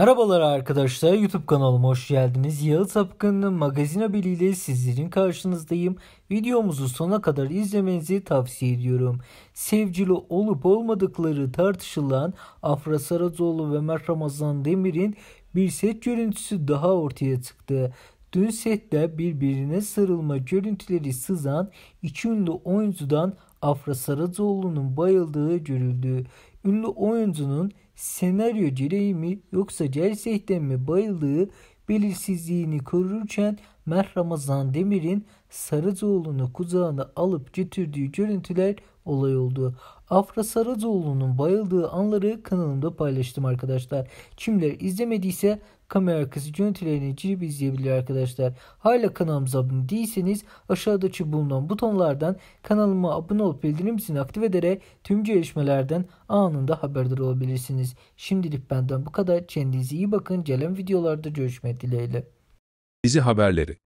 Merhabalar arkadaşlar YouTube kanalıma hoş geldiniz. Yağı Sapkın'ın magazin haberiyle sizlerin karşınızdayım. Videomuzu sona kadar izlemenizi tavsiye ediyorum. Sevgili olup olmadıkları tartışılan Afra Saracoğlu ve Mert Ramazan Demir'in bir set görüntüsü daha ortaya çıktı. Dün sette birbirine sarılma görüntüleri sızan iki ünlü oyuncudan Afra Saracoğlu'nun bayıldığı görüldü ünlü oyuncunun senaryo gereği mi yoksa gerçekten mi bayıldığı belirsizliğini korurken Mert Ramazan Demir'in Sarıcıoğlu'nu kucağına alıp götürdüğü görüntüler olay oldu. Afra Sarıcıoğlu'nun bayıldığı anları kanalımda paylaştım arkadaşlar. Kimler izlemediyse kamera arkası görüntülerini girip izleyebilir arkadaşlar. Hala kanalımıza abone değilseniz aşağıdaki bulunan butonlardan kanalıma abone olup bildirim zilini aktif ederek tüm gelişmelerden anında anında haberdar olabilirsiniz. Şimdilik benden bu kadar. Kendinize iyi bakın. Gelen videolarda görüşmek dileğiyle. Dizi haberleri